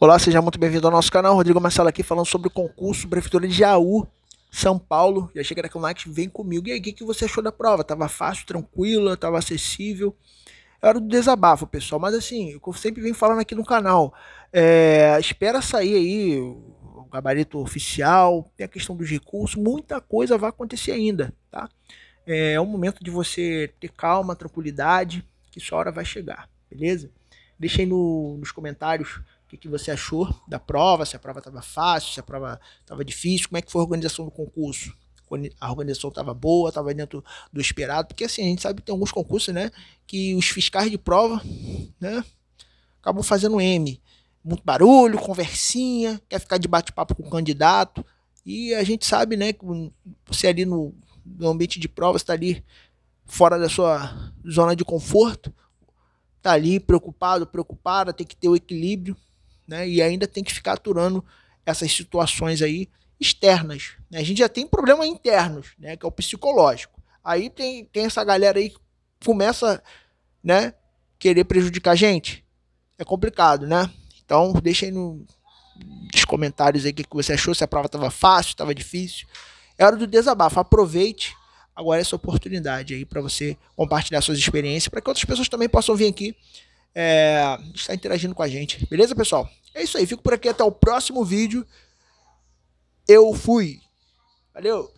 Olá, seja muito bem-vindo ao nosso canal. Rodrigo Marcelo aqui falando sobre o concurso Prefeitura de Jaú, São Paulo. Já chega daqui um like, vem comigo. E aí, o que, você achou da prova? Tava fácil, tranquila, tava acessível. Era do desabafo, pessoal. Mas assim, eu sempre venho falando aqui no canal. É, espera sair aí o gabarito oficial, tem a questão dos recursos, muita coisa vai acontecer ainda, tá? É, é momento de você ter calma, tranquilidade, que sua hora vai chegar, beleza? Deixem no, nos comentários o que, que você achou da prova, se a prova estava fácil, se a prova estava difícil, como é que foi a organização do concurso? A organização estava boa, estava dentro do esperado, porque assim, a gente sabe que tem alguns concursos, né, que os fiscais de prova, né, acabam fazendo M. Muito barulho, conversinha, quer ficar de bate-papo com o candidato, e a gente sabe, né, que você ali no, no ambiente de prova, está ali fora da sua zona de conforto, está ali preocupado, preocupada, tem que ter o equilíbrio, né? E ainda tem que ficar aturando essas situações aí externas. Né? A gente já tem problemas internos, né? Que é o psicológico. Aí tem, tem essa galera aí que começa, né? Querer prejudicar a gente. É complicado, né? Então, deixa aí no, nos comentários aí o que, que você achou, se a prova estava fácil, estava difícil. É hora do desabafo. Aproveite agora essa oportunidade aí para você compartilhar suas experiências, para que outras pessoas também possam vir aqui é, estar interagindo com a gente. Beleza, pessoal? É isso aí. Fico por aqui até o próximo vídeo. Eu fui. Valeu!